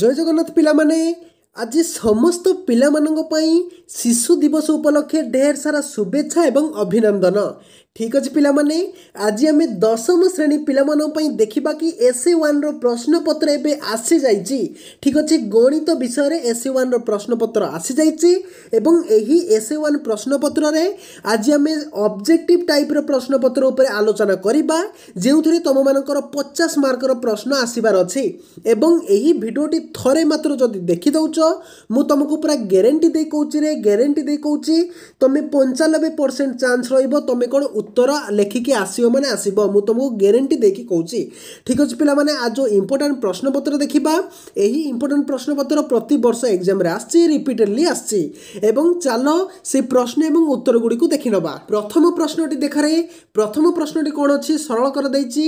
জয় জগন্নাথ পিলা মানে ଆଜି ସମସ୍ତ ପିଲାମାନଙ୍କ ପାଇଁ ଶିଶୁ ଦିବସ ଉପଲକ୍ଷେ ଢେର ସାରା ଶୁଭେଚ୍ଛା ଏବଂ ଅଭିନନ୍ଦନ ଠିକ୍ ଅଛି ପିଲାମାନେ ଆଜି ଆମେ ଦଶମ ଶ୍ରେଣୀ ପିଲାମାନଙ୍କ ପାଇଁ ଦେଖିବା କି ଏସ୍ ସି ୱାନ୍ର ପ୍ରଶ୍ନପତ୍ର ଏବେ ଆସିଯାଇଛି ଠିକ୍ ଅଛି ଗଣିତ ବିଷୟରେ ଏସ୍ ସି ୱାନ୍ର ପ୍ରଶ୍ନପତ୍ର ଆସିଯାଇଛି ଏବଂ ଏହି ଏସ୍ ସି ୱାନ୍ ପ୍ରଶ୍ନପତ୍ରରେ ଆଜି ଆମେ ଅବଜେକ୍ଟିଭ୍ ଟାଇପ୍ର ପ୍ରଶ୍ନପତ୍ର ଉପରେ ଆଲୋଚନା କରିବା ଯେଉଁଥିରେ ତୁମମାନଙ୍କର ପଚାଶ ମାର୍କର ପ୍ରଶ୍ନ ଆସିବାର ଅଛି ଏବଂ ଏହି ଭିଡ଼ିଓଟି ଥରେ ମାତ୍ର ଯଦି ଦେଖିଦେଉଛ ମୁଁ ତୁମକୁ ପୁରା ଗ୍ୟାରେଣ୍ଟି ଦେଇ କହୁଛି ରେ ଗ୍ୟାରେଣ୍ଟି ଦେଇ କହୁଛି ତୁମେ ପଞ୍ଚାନବେ ପରସେଣ୍ଟ ଚାନ୍ସ ରହିବ ତୁମେ କ'ଣ ଉତ୍ତର ଲେଖିକି ଆସିବ ମାନେ ଆସିବ ମୁଁ ତୁମକୁ ଗ୍ୟାରେଣ୍ଟି ଦେଇକି କହୁଛି ଠିକ୍ ଅଛି ପିଲାମାନେ ଆଉ ଯେଉଁ ଇମ୍ପୋର୍ଟାଣ୍ଟ ପ୍ରଶ୍ନପତ୍ର ଦେଖିବା ଏହି ଇମ୍ପୋର୍ଟାଣ୍ଟ ପ୍ରଶ୍ନପତ୍ର ପ୍ରତିବର୍ଷ ଏକ୍ଜାମ୍ରେ ଆସିଛି ରିପିଟେଡ଼ଲି ଆସିଛି ଏବଂ ଚାଲ ସେ ପ୍ରଶ୍ନ ଏବଂ ଉତ୍ତର ଗୁଡ଼ିକୁ ଦେଖିନେବା ପ୍ରଥମ ପ୍ରଶ୍ନଟି ଦେଖାରେ ପ୍ରଥମ ପ୍ରଶ୍ନଟି କ'ଣ ଅଛି ସରଳ କରିଦେଇଛି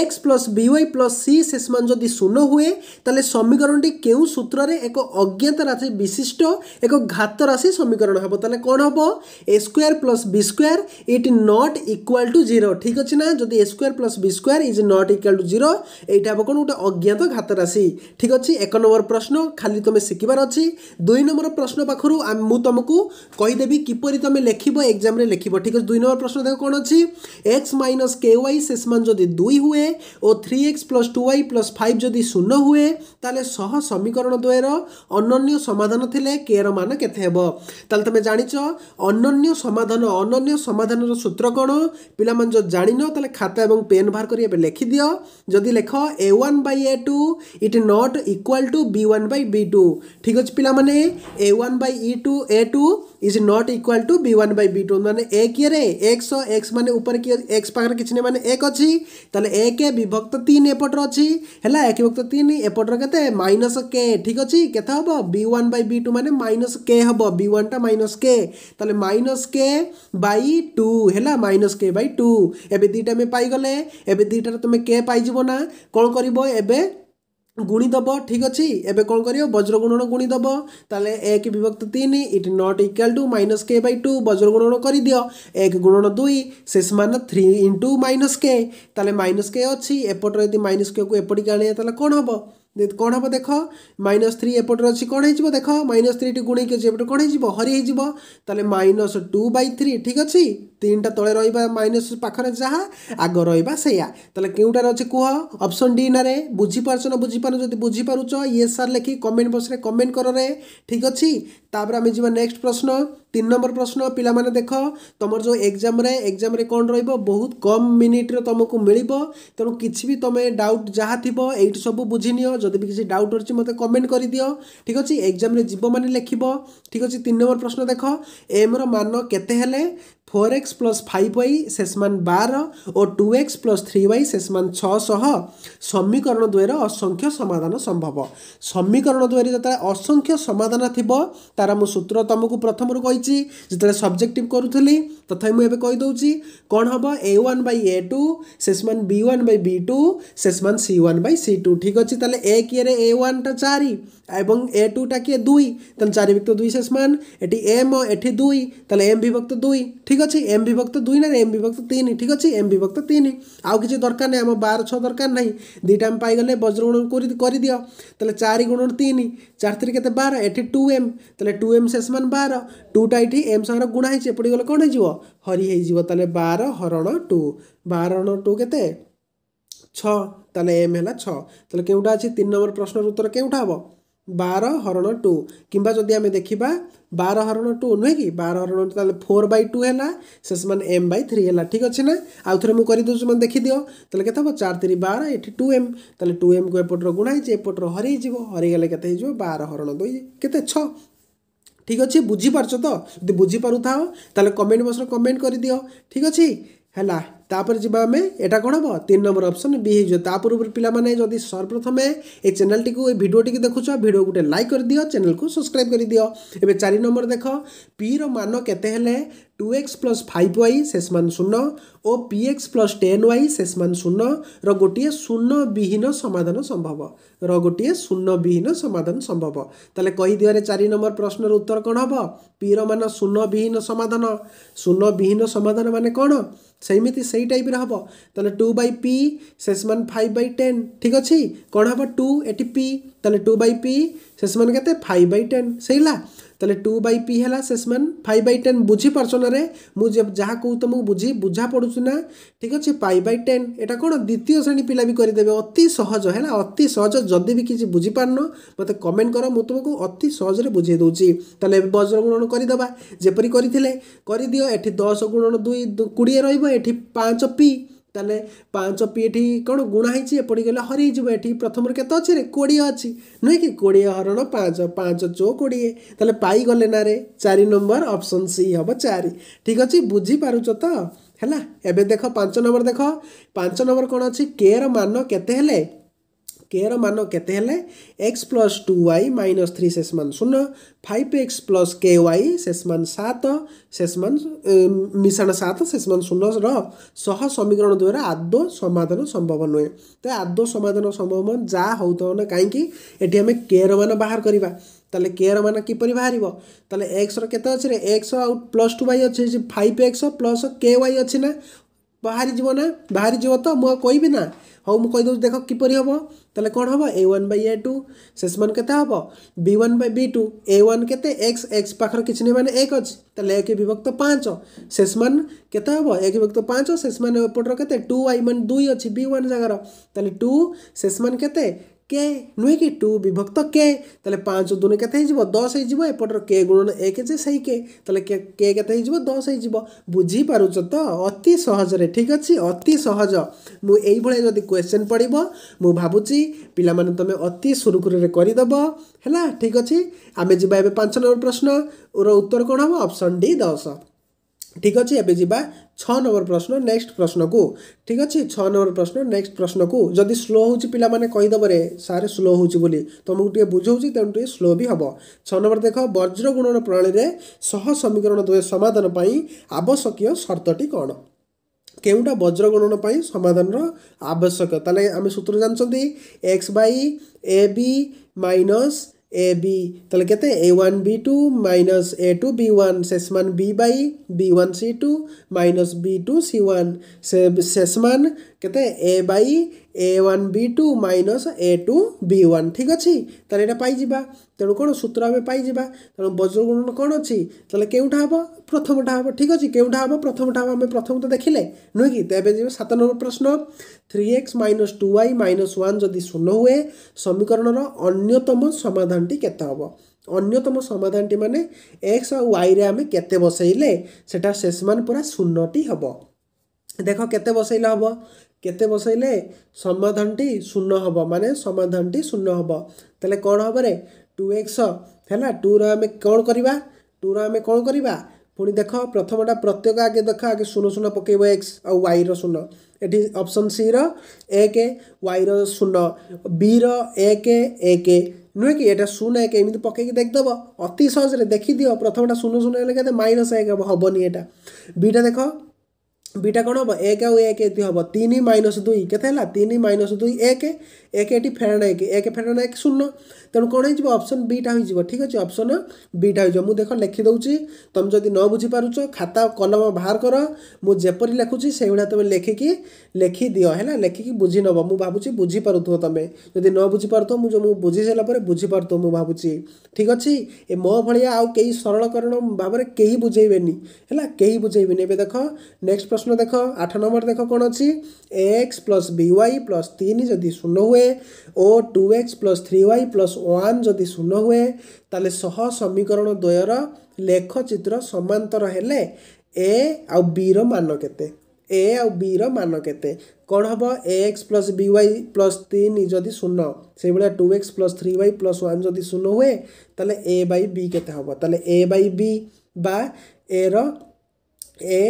x plus b y plus c শেষমান যদি শূন্য হুয়ে তাহলে সমীকরণটি কেউ সূত্রে এক অজ্ঞাত রাশি বিশিষ্ট এক ঘাত রাশি সমীকরণ হব তাহলে কণ হব a square plus b square it not equal to zero ঠিক আছে না যদি a square plus b square is not equal to zero এইটা হব কোণ গোটে অজ্ঞাত ঘাত রাশি ঠিক আছে এক নম্বর প্রশ্ন খালি তুমি শিখবার অছি দুই নম্বর প্রশ্ন পাখু মু তোমাকে কহিদেবি কিপর তুমি লেখিব এক্সামে লেখিব ঠিক আছে দুই নম্বর প্রশ্ন দেখো কোণ অছি এক্স মাইনস কে ওয়াই শেষ মান যদি দুই হুয়ে ও three x plus two y plus five যদি শূন্য হুয়ে তাহলে সহ সমীকরণ দ্বয়ের ଅନନ୍ୟ ସମାଧାନ ଥିଲେ କେର ମାନ କେତେ ହେବ ତାହେଲେ ତୁମେ ଜାଣିଛ ଅନନ୍ୟ ସମାଧାନ ଅନନ୍ୟ ସମାଧାନର ସୂତ୍ର କ'ଣ ପିଲାମାନେ ଯଦି ଜାଣିନ ତାହେଲେ ଖାତା ଏବଂ ପେନ୍ ବାହାର କରି ଏବେ ଲେଖିଦିଅ ଯଦି ଲେଖ a one by a two it not equal to b one by b two ଠିକ୍ ଅଛି ପିଲାମାନେ a one by e two a two is not equal to b one by b two मैंने एक रे एक्स एक्स मान उपर किए x पाखे किसी मैंने एक अच्छी तेल एक विभक्त तीन एपटर अच्छी है एक विभक्त तीन एपटर के माइनस के ठीक अच्छे के हम b one by b two मैंने माइनस के हम बी टा माइनस के तेल माइनस के बै टू है माइनस के बै टू एवं दुईटा में पाइगले एवं दुईटार तुम के पाइब ना कौन कर গুণিদেব ঠিক অছি এবে কম করিও বজ্রগুণন গুণিদেব তাহলে এক বিভক্ত তিন it not equal to minus k by two বজ্রগুণন করিদিও এক গুণন দুই শেষ মান থ্রি ইন্টু মাইনস কে তাহলে মাইনস কে অছি এপটরে যদি মাইনস কে এপটিকে আনিয়া তাহলে কোণ হব କ'ଣ ହେବ ଦେଖ ମାଇନସ୍ ଥ୍ରୀ ଏପଟରେ ଅଛି କ'ଣ ହେଇଯିବ ଦେଖ ମାଇନସ୍ ଥ୍ରୀଟି ଗୁଣେଇକି ଅଛି ଏପଟେ କ'ଣ ହେଇଯିବ ହରି ହେଇଯିବ ତାହେଲେ ମାଇନସ୍ ଟୁ ବାଇ ଥ୍ରୀ ଠିକ୍ ଅଛି তিনটা ତଳେ ରହିବା ମାଇନସ୍ ପାଖରେ ଯାହା ଆଗ ରହିବା ସେଇଆ ତାହେଲେ କେଉଁଟାରେ ଅଛି କୁହ ଅପସନ୍ ଡି ନାରେ ବୁଝିପାରୁଛ ନା ବୁଝିପାରୁନ ଯଦି ବୁଝିପାରୁଛ ୟେସ୍ ସାର୍ ଲେଖି କମେଣ୍ଟ ବକ୍ସରେ କମେଣ୍ଟ କରରେ ଠିକ୍ ଅଛି ତାପରେ ଆମେ ଯିବା ନେକ୍ସଟ ପ୍ରଶ୍ନ ତିନି ନମ୍ବର ପ୍ରଶ୍ନ ପିଲାମାନେ ଦେଖ ତୁମର ଯେଉଁ ଏକ୍ଜାମ୍ରେ ଏକ୍ଜାମ୍ରେ କ'ଣ ରହିବ ବହୁତ କମ୍ ମିନିଟ୍ରେ ତୁମକୁ ମିଳିବ ତେଣୁ କିଛି ବି ତୁମେ ଡାଉଟ୍ ଯାହା ଥିବ ଏଇଠି ସବୁ ବୁଝିନିଅ ଯଦି ବି କିଛି ଡାଉଟ୍ ଅଛି ମୋତେ କମେଣ୍ଟ କରିଦିଅ ଠିକ୍ ଅଛି ଏକ୍ଜାମ୍ରେ ଯିବ ମାନେ ଲେଖିବ ଠିକ୍ ଅଛି ତିନି ନମ୍ବର ପ୍ରଶ୍ନ ଦେଖ ଏମ୍ର ମାନ କେତେ ହେଲେ four x plus five y শেষ মান বার ও two x plus three y শেষ মান ছশহ সমীকরণ দ্বয়ের অসংখ্য সমাধান সম্ভব সমীকরণ দ্বয়ের যেত অসংখ্য সমাধান থিব তার মু সূত্র তুমକୁ প্রথমରୁ কইছি যেত সবজেক্টিভ করুলি তথাপি মু এবে কই দউছি কোন হব a one by a two শেষ মান b one by b two শেষ মান c one by c two ঠিক আছে তাহলে এ কিয়ে এ ওয়ানটা চারি এবং এ টুটা কিয়ে দুই তাহলে চারি বিভক্ত দুই শেষ মান এটি এম এটি দুই তাহলে এম বিভক্ত দুই ঠিক আছে ଅଛି ଏମ୍ ବିଭକ୍ତ ଦୁଇ ନା ଏମ୍ ବିଭକ୍ତ ତିନି ଠିକ୍ ଅଛି ଏମ୍ ବିଭକ୍ତ ତିନି ଆଉ କିଛି ଦରକାର ନାହିଁ ଆମ ବାର ଛଅ ଦରକାର ନାହିଁ ଦୁଇଟା ଆମେ ପାଇଗଲେ ବଜ୍ରଗୁଣ କରିଦିଅ ତାହେଲେ ଚାରି ଗୁଣ ତିନି ଚାରି ତିନି କେତେ ବାର ଏଠି ଟୁ ଏମ୍ ତାହେଲେ ଟୁ ଏମ୍ ଶେଷ ମାନ ବାର ଟୁଟା ଏଠି ଏମ୍ ସାଙ୍ଗରେ ଗୁଣା ହେଇଛି ଏପଟେ ଗଲେ କ'ଣ ହେଇଯିବ ହରି ହେଇଯିବ ତାହେଲେ ବାର ହରଣ ଟୁ ବାର ହରଣ ଟୁ କେତେ ଛଅ ତାହେଲେ ଏମ୍ ହେଲା ଛଅ ତାହେଲେ କେଉଁଟା ଅଛି ତିନି ନମ୍ବର ପ୍ରଶ୍ନର ଉତ୍ତର କେଉଁଟା ହେବ ବାର ହରଣ ଟୁ କିମ୍ବା ଯଦି ଆମେ ଦେଖିବା ବାର ହରଣ ଟୁ ନୁହେଁ କି ବାର ହରଣ ଟୁ ତାହେଲେ ଫୋର୍ ବାଇ ଟୁ ହେଲା ସେ ସମାନ ଏମ୍ ବାଇ ଥ୍ରୀ ହେଲା ଠିକ୍ ଅଛି ନା ଆଉ ଥରେ ମୁଁ କରିଦେଉଛି ମାନେ ଦେଖିଦିଅ ତାହେଲେ କେତେ ହେବ ଚାରି ତିରି ବାର ଏଠି ଟୁ ଏମ୍ ତାହେଲେ ଟୁ ଏମ୍କୁ ଏପଟର ଗୁଣା ହେଇଛି ଏପଟର ହରେଇଯିବ ହରେଇଗଲେ କେତେ ହେଇଯିବ ବାର ହରଣ ଦୁଇ କେତେ ଛଅ ଠିକ୍ ଅଛି ବୁଝିପାରୁଛ ତ ଯଦି ବୁଝିପାରୁଥାଅ ତାହେଲେ କମେଣ୍ଟ ବକ୍ସରେ କମେଣ୍ଟ କରିଦିଅ ଠିକ୍ ଅଛି ହେଲା ତାପରେ ଯିବା ଆମେ ଏଇଟା କ'ଣ ହେବ ତିନି ନମ୍ବର ଅପସନ୍ ବି ହେଇଯିବ ତା ପୂର୍ବରୁ ପିଲାମାନେ ଯଦି ସର୍ବପ୍ରଥମେ ଏ ଚ୍ୟାନେଲଟିକୁ ଏ ଭିଡ଼ିଓଟିକୁ ଦେଖୁଛ ଭିଡ଼ିଓ ଗୋଟେ ଲାଇକ୍ କରିଦିଅ ଚ୍ୟାନେଲକୁ ସବସ୍କ୍ରାଇବ୍ କରିଦିଅ ଏବେ ଚାରି ନମ୍ବର ଦେଖ ପିର ମାନ କେତେ ହେଲେ two x plus five y ଶେଷ ମାନ ଶୂନ ଓ p x plus ten y ଶେଷ ମାନ ଶୂନର ଗୋଟିଏ ଶୂନ ବିହୀନ ସମାଧାନ ସମ୍ଭବ ର ଗୋଟିଏ ଶୂନ ବିହୀନ ସମାଧାନ ସମ୍ଭବ ତାହେଲେ କହିଦିଅରେ ଚାରି ନମ୍ବର ପ୍ରଶ୍ନର ଉତ୍ତର କ'ଣ ହେବ ପିର ମାନ ଶୂନ ବିହୀନ ସମାଧାନ ଶୂନ ବିହୀନ ସମାଧାନ ମାନେ କ'ଣ ସେମିତି ସେଇ ଟାଇପ୍ର ହେବ ତାହେଲେ ଟୁ ବାଇ ପି ଶେଷ ମାନ ଫାଇଭ୍ ବାଇ ଟେନ୍ ଠିକ୍ ଅଛି କ'ଣ ହେବ ଟୁ ଏଠି ପି ତାହେଲେ ଟୁ ବାଇ ପି ଶେଷ ମାନ କେତେ ଫାଇଭ୍ ବାଇ ଟେନ୍ ସେଇଲା ତାହେଲେ ଟୁ ବାଇ ପି ହେଲା ସେସମାନେ ଫାଇଭ୍ ବାଇ ଟେନ୍ ବୁଝିପାରୁଛ ନା ରେ ମୁଁ ଯାହା କହୁ ତୁମକୁ ବୁଝି ବୁଝା ପଡ଼ୁଛି ନା ଠିକ୍ ଅଛି ଫାଇଭ୍ ବାଇ ଟେନ୍ ଏଇଟା କ'ଣ ଦ୍ୱିତୀୟ ଶ୍ରେଣୀ ପିଲା ବି କରିଦେବେ ଅତି ସହଜ ହେଲା ଅତି ସହଜ ଯଦି ବି କିଛି ବୁଝିପାରୁନ ମୋତେ କମେଣ୍ଟ କର ମୁଁ ତୁମକୁ ଅତି ସହଜରେ ବୁଝେଇ ଦେଉଛି ତାହେଲେ ଏବେ ବଜ୍ର ଗୁଣନ କରିଦେବା ଯେପରି କରିଥିଲେ କରିଦିଅ ଏଠି ଦଶ ଗୁଣନ ଦୁଇ କୋଡ଼ିଏ ରହିବ ଏଠି ପାଞ୍ଚ ପି ତାହେଲେ ପାଞ୍ଚ ପି ଏଠି କ'ଣ ଗୁଣା ହେଇଛି ଏପଟେ ଗଲେ ହରି ହେଇଯିବ ଏଠି ପ୍ରଥମରେ କେତେ ଅଛି ରେ କୋଡ଼ିଏ ଅଛି ନୁହେଁ କି କୋଡ଼ିଏ ହରଣ ପାଞ୍ଚ ପାଞ୍ଚ ଚୋ କୋଡ଼ିଏ ତାହେଲେ ପାଇଗଲେ ନା ରେ ଚାରି ନମ୍ବର ଅପସନ୍ ସି ହେବ ଚାରି ଠିକ୍ ଅଛି ବୁଝିପାରୁଛ ତ ହେଲା ଏବେ ଦେଖ ପାଞ୍ଚ ନମ୍ବର ଦେଖ ପାଞ୍ଚ ନମ୍ବର କ'ଣ ଅଛି କେ ର ମାନ କେତେ ହେଲେ के र मन x plus two y minus three सेसमा शून्य five x plus k y सात सेसमा सत सेसमा सात सत सेसमा शून्य रह समीकरण द्वारा आदो समाधान संभव नुहे तो आदो समाधान संभव जा हो सम्भव जाहक एटि आमे के बापरि बाह्र मान र बाहर तेल एक्स अच्छे आउ प्लस टू वाई अच्छे five x plus k y y ना बाहरी जीवन तो ना बाहरी जीव तो मुझे कहबी ना हाँ मुझे देख किपर हम तेल कौन हम ए वन बै ए टू शेष मान के हम b one by b two a one केक्स एक्स पाखर कि मैंने एक अच्छे एक विभक्त पाँच शेष मान के हम एक विभक्त पाँच शेष मानपटर के टू वाई मान दुई अच्छी बी ओन जगार तेल टू शेष मान के কে নুহে কি টু বিভক্ত কে তাহলে পাঁচ দুই কেতে হয়ে দশ হয়ে এপটর কে গুণন এক যে সেই কে তাহলে কে কে কেতে হয়ে দশ হয়ে বুঝিপারুছ তো অতি সহজরে ঠিক আছে অতি সহজ মু এইভাবে যদি কোয়েশ্চেন পড়ব মু ভাবুছি পিলামানে তুমি অতি সুরুখুরুরে করিদেব হল ঠিক আছে আমি যা এবার পাঁচ নম্বর প্রশ্ন ওর উত্তর কোণ হব অপশন ডি দশ ঠিক আছে এবে যা ছ নম্বর প্রশ্ন নেক্সট প্রশ্নকু ঠিক আছে ছ নম্বর প্রশ্ন নেক্সট প্রশ্নকু যদি স্লো হচ্ছে পিলা মানে কইদেবরে সারে স্লো হচ্ছে বলে তোমাকে টিকে বুঝাউছি তেমন টিকে স্লো বি হব ছ নম্বর দেখ বজ্র গুণন প্রণালীরে সহ সমীকরণ দ্বয় সমাধান পাই আবশ্যকীয় সর্তটি কোণ কেউটা বজ্র গণন পাই সমাধানর আবশ্যক তাহলে আমি সূত্র জানছেন x by a b minus a b তাহলে कहते a one b two minus a two b one शेष मान b by b one c two minus b two c one शेष मान के a by a one b two minus a two b one ଠିକ୍ ଅଛି ତାହେଲେ ଏଇଟା ପାଇଯିବା ତେଣୁ କ'ଣ ସୂତ୍ର ଆମେ ପାଇଯିବା ତେଣୁ ବଜ୍ରଗୁଣନ କ'ଣ ଅଛି ତାହେଲେ କେଉଁଟା ହେବ ପ୍ରଥମଟା ହେବ ଠିକ୍ ଅଛି କେଉଁଟା ହେବ ପ୍ରଥମଟା ହେବ ଆମେ ପ୍ରଥମ ତ ଦେଖିଲେ ନୁହେଁ କି ତେବେ ଯିବ ସାତ ନମ୍ବର ପ୍ରଶ୍ନ three x minus two y minus one ଯଦି ଶୂନ ହୁଏ ସମୀକରଣର ଅନ୍ୟତମ ସମାଧାନଟି କେତେ ହେବ ଅନ୍ୟତମ ସମାଧାନଟି ମାନେ ଏକ୍ସ ଆଉ ୱାଇରେ ଆମେ କେତେ ବସେଇଲେ ସେଟା ଶେଷ ମାନ ପୁରା ଶୂନ୍ୟଟି ହେବ ଦେଖ କେତେ ବସାଇଲେ ହେବ କେତେ ବସାଇଲେ ସମାଧାନଟି ଶୂନ ହେବ ମାନେ ସମାଧାନଟି ଶୂନ ହେବ ତାହେଲେ କ'ଣ ହେବ ରେ ଟୁ ଏକ୍ସ ହେଲା ଟୁର ଆମେ କ'ଣ କରିବା ଟୁର ଆମେ କ'ଣ କରିବା ପୁଣି ଦେଖ ପ୍ରଥମଟା ପ୍ରତ୍ୟେକ ଆଗେ ଦେଖ ଆଗେ ଶୂନ ଶୂନ ପକାଇବ ଏକ୍ସ ଆଉ ୱାଇର ଶୂନ ଏଠି ଅପସନ୍ ସିର ଏକ ୱାଇର ଶୂନ ବିର ଏକ ଏକ ନୁହେଁ କି ଏଇଟା ଶୂନ ଏକ ଏମିତି ପକାଇକି ଦେଖିଦେବ ଅତି ସହଜରେ ଦେଖିଦିଅ ପ୍ରଥମଟା ଶୂନ ଶୂନ ହେଲେ କେତେ ମାଇନସ୍ ଏକ ହେବ ହେବନି ଏଇଟା ବିଟା ଦେଖ বিটা କ'ଣ ହେବ ଏକ ଆଉ ଏକ ଏତି ହେବ ତିନି ମାଇନସ୍ ଦୁଇ କେତେ ହେଲା ତିନି ମାଇନସ୍ ଦୁଇ ଏକ ଏକ ଏଠି ଫେରାଣ ଏକ ଏକ ଫେରାଣ ଏକ ଶୂନ ତେଣୁ କ'ଣ ହେଇଯିବ ଅପସନ୍ ବିଟା ହୋଇଯିବ ଠିକ୍ ଅଛି ଅପସନ୍ ବିଟା ହୋଇଯିବ ମୁଁ ଦେଖ ଲେଖିଦେଉଛି ତୁମେ ଯଦି ନ ବୁଝିପାରୁଛ ଖାତା କଲମ ବାହାର କର ମୁଁ ଯେପରି ଲେଖୁଛି ସେଇଭଳିଆ ତୁମେ ଲେଖିକି ଲେଖିଦିଅ ହେଲା ଲେଖିକି ବୁଝିନେବ ମୁଁ ଭାବୁଛି ବୁଝିପାରୁଥିବ ତୁମେ ଯଦି ନ ବୁଝିପାରୁଥିବ ମୁଁ ଯେଉଁ ମୁଁ ବୁଝିସାରିଲା ପରେ ବୁଝିପାରୁଥିବ ମୁଁ ଭାବୁଛି ଠିକ୍ ଅଛି ଏ ମୋ ଭଳିଆ ଆଉ କେହି ସରଳକରଣ ଭାବରେ କେହି ବୁଝେଇବେନି ହେଲା କେହି ବୁଝେଇବେନି ଏବେ ଦେଖ ନେକ୍ସଟ ପ୍ରଶ୍ନ ଦେଖ ଆଠ ନମ୍ବର ଦେଖ କ'ଣ ଅଛି x plus b y plus ତିନି ଯଦି ଶୂନ ହୁଏ ଓ two x plus three y plus one ଯଦି ଶୂନ ହୁଏ ତାହେଲେ ଶହ ସମୀକରଣ ଦ୍ୱୟର ଲେଖଚିତ୍ର ସମାନ୍ତର ହେଲେ ଏ ଆଉ ବିର ମାନ କେତେ ଏ ଆଉ ବିର ମାନ କେତେ କ'ଣ ହେବ a x plus b y plus ତିନି ଯଦି ଶୂନ ସେଇଭଳିଆ two x plus three y plus one ଯଦି ଶୂନ ହୁଏ ତାହେଲେ ଏ ବାଇ ବି କେତେ ହେବ ତାହେଲେ ଏ ବାଇ ବି ବା ଏର ଏ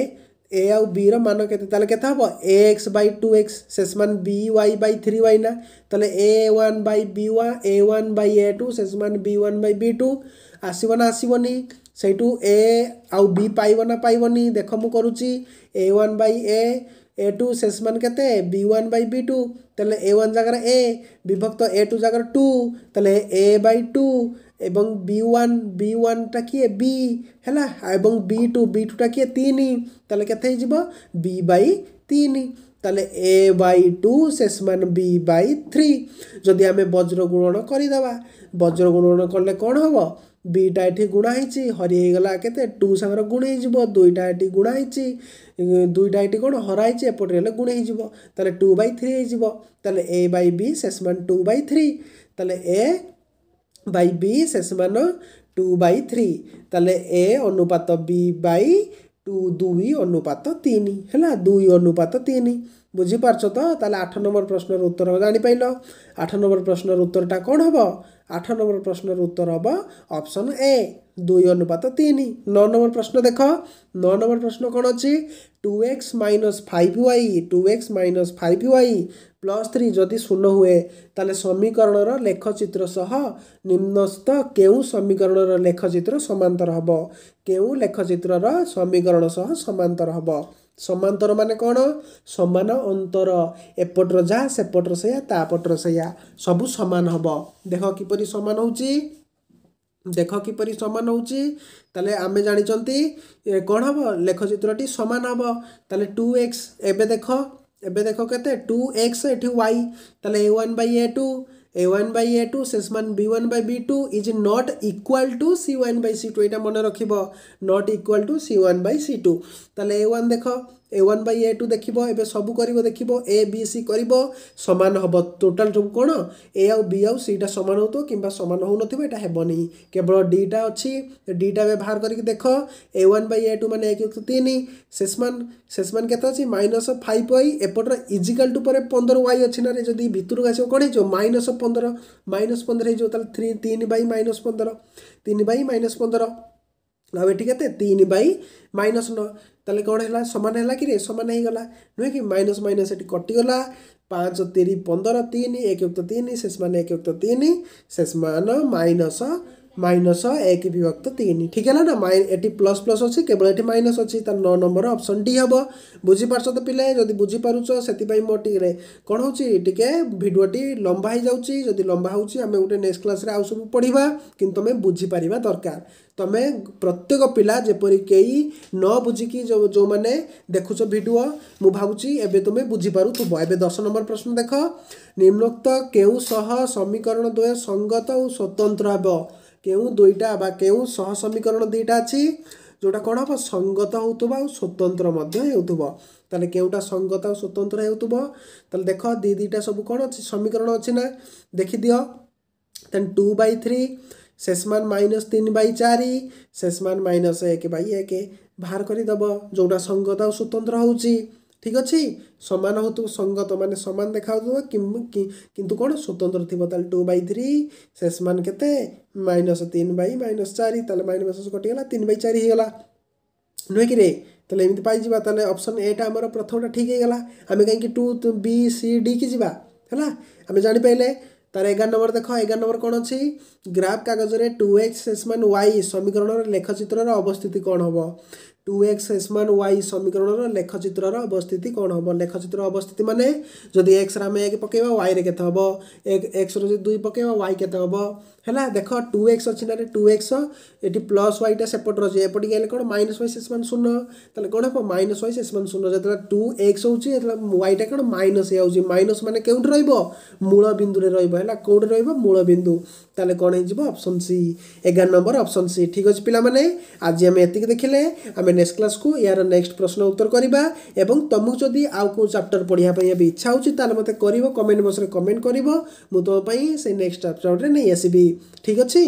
ଏ ଆଉ ବିର ମାନ କେତେ ତାହେଲେ କେତେ ହେବ a x by two x ସେସମାନ b y by three y ନା ତାହେଲେ a one by b one a one by a two ସେସମାନ b one by b two ଆସିବ ନା ଆସିବନି ସେଇଠୁ ଏ ଆଉ ବି ପାଇବ ନା ପାଇବନି ଦେଖ ମୁଁ କରୁଛି a one by a a two ଶେଷ ମାନ କେତେ b one by b two ତାହେଲେ ଏ ୱାନ୍ ଜାଗାରେ ଏ ବିଭକ୍ତ ଏ ଟୁ ଜାଗାରେ ଟୁ ତାହେଲେ ଏ ବାଇ ଟୁ এবং বি ওয়ান বি ওয়ানটা কিয়ে বি হ্যাঁ এবং বি টু বি টুটা কিয়ে তিন তাহলে কেতে হয়ে যাব বি বাই তিন তাহলে এ বাই টু শেষ মান বি বাই থ্রি যদি আমি বজ্র গুণন করিদেবা বজ্র গুণন কলে কণ হব ଦୁଇଟା ଏଠି ଗୁଣା ହେଇଛି ହରି ହେଇଗଲା କେତେ ଟୁ ସାଙ୍ଗରେ ଗୁଣ ହେଇଯିବ ଦୁଇଟା ଏଠି ଗୁଣା ହେଇଛି ଦୁଇଟା ଏଠି କ'ଣ ହରା ହେଇଛି ଏପଟେ ହେଲେ ଗୁଣ ହେଇଯିବ ତାହେଲେ ଟୁ ବାଇ ଥ୍ରୀ ହେଇଯିବ ତାହେଲେ ଏ ବାଇ ବି ଶେଷ ମାନ ଟୁ ବାଇ ଥ୍ରୀ ତାହେଲେ ଏ ବାଇ ବି ଶେଷ ମାନ ଟୁ ବାଇ ଥ୍ରୀ ତାହେଲେ ଏ ଅନୁପାତ ବି ବାଇ ଟୁ ଦୁଇ ଅନୁପାତ ତିନି ହେଲା ଦୁଇ ଅନୁପାତ ତିନି ବୁଝିପାରୁଛ ତ ତାହେଲେ ଆଠ ନମ୍ବର ପ୍ରଶ୍ନର ଉତ୍ତର ଜାଣିପାରିଲ ଆଠ ନମ୍ବର ପ୍ରଶ୍ନର ଉତ୍ତରଟା କ'ଣ ହେବ ଆଠ ନମ୍ବର ପ୍ରଶ୍ନର ଉତ୍ତର ହେବ ଅପସନ୍ ଏ ଦୁଇ ଅନୁପାତ ତିନି ନଅ ନମ୍ବର ପ୍ରଶ୍ନ ଦେଖ ନଅ ନମ୍ବର ପ୍ରଶ୍ନ କ'ଣ ଅଛି two x minus five y two x minus five y plus three ଯଦି ଶୂନ ହୁଏ ତାହେଲେ ସମୀକରଣର ଲେଖଚିତ୍ର ସହ ନିମ୍ନସ୍ଥ କେଉଁ ସମୀକରଣର ଲେଖଚିତ୍ର ସମାନ୍ତର ହେବ କେଉଁ ଲେଖଚିତ୍ରର ସମୀକରଣ ସହ ସମାନ୍ତର ହେବ ସମାନ୍ତର ମାନେ କ'ଣ ସମାନ ଅନ୍ତର ଏପଟର ଯାହା ସେପଟର ସେଇଆ ତାପଟର ପଟର ସେଇଆ ସଂଖ୍ୟା ସବୁ ସମାନ ହେବ ଦେଖ କିପରି ସମାନ ହେଉଛି ଦେଖ କିପରି ସମାନ ହେଉଛି ତାହେଲେ ଆମେ ଜାଣିଛନ୍ତି କ'ଣ ହେବ ଲେଖଚିତ୍ରଟି ସମାନ ହେବ ତାହେଲେ ଟୁ ଏକ୍ସ ଏବେ ଦେଖ ଏବେ ଦେଖ କେତେ ଟୁ ଏକ୍ସ ଏଠି ୱାଇ ତାହେଲେ a one by a two a one by a two शेष मान b one by b two is not equal to c one by c two यहाँ मन रख not equal to c one by c two तेल a one देख a one by a two ଦେଖିବ ଏବେ ସବୁ କରିବ ଦେଖିବ ଏ ବି ସି କରିବ ସମାନ ହେବ ଟୋଟାଲ୍ ସବୁ କ'ଣ ଏ ଆଉ ବି ଆଉ ସିଟା ସମାନ ହେଉଥିବ କିମ୍ବା ସମାନ ହେଉନଥିବ ଏଇଟା ହେବନି କେବଳ ଡିଟା ଅଛି ଡିଟା ଏବେ ବାହାର କରିକି ଦେଖ a one by a two ମାନେ ଏକ ଯୁକ୍ତ ତିନି ସେସମାନ ସେସମାନ କେତେ ଅଛି ମାଇନସ୍ ଫାଇଭ୍ ୱାଇ ଏପଟର ଇଜିକାଲ୍ ଟୁ ପରେ ପନ୍ଦର ୱାଇ ଅଛି ନା ଯଦି ଭିତରକୁ ଆସିବ କ'ଣ ହେଇଯିବ ମାଇନସ୍ ପନ୍ଦର ମାଇନସ୍ ପନ୍ଦର ହେଇଯିବ ତାହେଲେ ଥ୍ରୀ ତିନି ବାଇ ମାଇନସ୍ ପନ୍ଦର ତିନି ବାଇ ମାଇନସ୍ ପନ୍ଦର ନବେଟି କେତେ ତିନି ବାଇ ମାଇନସ୍ ନଅ ତାହେଲେ କ'ଣ ହେଲା ସମାନ ହେଲା କିରେ ସମାନ ହେଇଗଲା ନୁହେଁ କି ମାଇନସ୍ ମାଇନସ୍ ସେଠି କଟିଗଲା ପାଞ୍ଚ ତିନି ପନ୍ଦର ତିନି ଏକ ଉକ୍ତ ତିନି ଶେଷ ମାନ ଏକ ଉକ୍ତ ତିନି ଶେଷ ମାନ ମାଇନସ୍ মাইনস এক বিভক্ত তিন ঠিক হল না এটি প্লস প্লস অছি কেবল এটি মাইনস অছি তার ন নম্বর অপশন ডি হব বুঝিপারছ তো পিলে যদি বুঝিপারুছ সেপাই মো টিকে কণ হচ্ছে টিকে ভিডিওটি লম্বা হয়ে যাচ্ছি যদি লম্বা হচ্ছে আমি গোটে নেক্সট ক্লাসে আউ সব পড়া কিন্তু তুমি বুঝিপারা দরকার তুমি প্রত্যেক পিলা যেপর কেই ন বুঝিকি যে দেখুছ ভিডিও মু ভাবুছি এবে তুমি বুঝিপারুব এবে দশ নম্বর প্রশ্ন দেখ নিম্নোক্ত কেউ সহ সমীকরণ দ্বয় সঙ্গত ও স্বতন্ত্র হব କେଉଁ ଦୁଇଟା ବା କେଉଁ ସହ ସମୀକରଣ ଦୁଇଟା ଅଛି ଯେଉଁଟା କ'ଣ ହେବ ସଙ୍ଗତ ହେଉଥିବ ଆଉ ସ୍ୱତନ୍ତ୍ର ମଧ୍ୟ ହେଉଥିବ ତାହେଲେ କେଉଁଟା ସଙ୍ଗତ ଆଉ ସ୍ୱତନ୍ତ୍ର ହେଉଥିବ ତାହେଲେ ଦେଖ ଦୁଇ ଦୁଇଟା ସବୁ କ'ଣ ଅଛି ସମୀକରଣ ଅଛି ନା ଦେଖିଦିଅ ତେଣେ ଟୁ ବାଇ ଥ୍ରୀ ସେସମାନ ମାଇନସ୍ ତିନି ବାଇ ଚାରି ସେସମାନ ମାଇନସ୍ ଏକ ବାଇ ଏକ ବାହାର କରିଦେବ ଯେଉଁଟା ସଙ୍ଗତ ଆଉ ସ୍ୱତନ୍ତ୍ର ହେଉଛି ঠিক ଅଛି ସମାନ ହେଉଥିବ ସଙ୍ଗତ ମାନେ ସମାନ ଦେଖାଯାଉଥିବ କିନ୍ତୁ କ'ଣ ସ୍ୱତନ୍ତ୍ର ଥିବ ତାହେଲେ ଟୁ ବାଇ ଥ୍ରୀ ଶେଷ ମାନ କେତେ ମାଇନସ୍ ତିନି ବାଇ ମାଇନସ୍ ଚାରି ତାହେଲେ ମାଇନସ୍ ମାଇନସ୍ କଟିଗଲା ତିନି ବାଇ ଚାରି ହେଇଗଲା ନୁହେଁ କି ରେ ତାହେଲେ ଏମିତି ପାଇଯିବା ତାହେଲେ ଅପସନ୍ ଏଟା ଆମର ପ୍ରଥମଟା ଠିକ୍ ହେଇଗଲା ଆମେ କାହିଁକି ଟୁ ବି ସି ଡି କି ଯିବା ହେଲା ଆମେ ଜାଣିପାରିଲେ ତାର ଏଗାର ନମ୍ବର ଦେଖ ଏଗାର ନମ୍ବର କ'ଣ ଅଛି ଗ୍ରାଫ୍ କାଗଜରେ ଟୁ ଏକ୍ସ ସେସ୍ ମାନ ୱାଇ ସମୀକରଣର ଲେଖଚିତ୍ରର ଅବସ୍ଥିତି କ'ଣ ହେବ ଟୁ ଏକ୍ସ ଏସମାନ ୱାଇ ସମୀକରଣର ଲେଖଚିତ୍ରର ଅବସ୍ଥିତି କ'ଣ ହେବ ଲେଖଚିତ୍ର ଅବସ୍ଥିତି ମାନେ ଯଦି ଏକ୍ସରେ ଆମେ ଏକ ପକାଇବା ୱାଇରେ କେତେ ହେବ ଏକ୍ସରେ ଯଦି ଦୁଇ ପକାଇବା ୱାଇ କେତେ ହେବ ହେଲା ଦେଖ ଟୁ ଏକ୍ସ ଅଛି ନା ଟୁ ଏକ୍ସ ଏଠି ପ୍ଲସ୍ ୱାଇଟା ସେପଟରେ ଅଛି ଏପଟିକି ହେଲେ କ'ଣ ମାଇନସ୍ ୱାଇ ସେସମାନ ଶୂନ ତାହେଲେ କ'ଣ ହେବ ମାଇନସ୍ ୱାଇ ସେସମାନ ଶୂନ ଯେତେବେଳେ ଟୁ ଏକ୍ସ ହେଉଛି ଯେତେବେଳେ ୱାଇଟା କ'ଣ ମାଇନସ୍ ହେଉଛି ମାଇନସ୍ ମାନେ କେଉଁଠି ରହିବ ମୂଳ ବିନ୍ଦୁରେ ରହିବ ହେଲା କେଉଁଠି ରହିବ ମୂଳ ବିନ୍ଦୁ ତାହେଲେ କ'ଣ ହେଇଯିବ ଅପସନ୍ ସି ଏଗାର ନମ୍ବର ଅପସନ୍ ସି ଠିକ୍ ଅଛି ପିଲାମାନେ ଆଜି ଆମେ ଏତିକି ଦେଖିଲେ ଆମେ ନେକ୍ସଟ କ୍ଲାସ୍କୁ ଏହାର ନେକ୍ସଟ ପ୍ରଶ୍ନ ଉତ୍ତର କରିବା ଏବଂ ତୁମକୁ ଯଦି ଆଉ କେଉଁ ଚାପ୍ଟର ପଢ଼ିବା ପାଇଁ ଏବେ ଇଚ୍ଛା ହେଉଛି ତାହେଲେ ମୋତେ କରିବ କମେଣ୍ଟ ବକ୍ସରେ କମେଣ୍ଟ କରିବ ମୁଁ ତୁମ ପାଇଁ ସେଇ ନେକ୍ସଟ ଚାପ୍ଟରରେ ନେଇ ଆସିବି ଠିକ୍ ଅଛି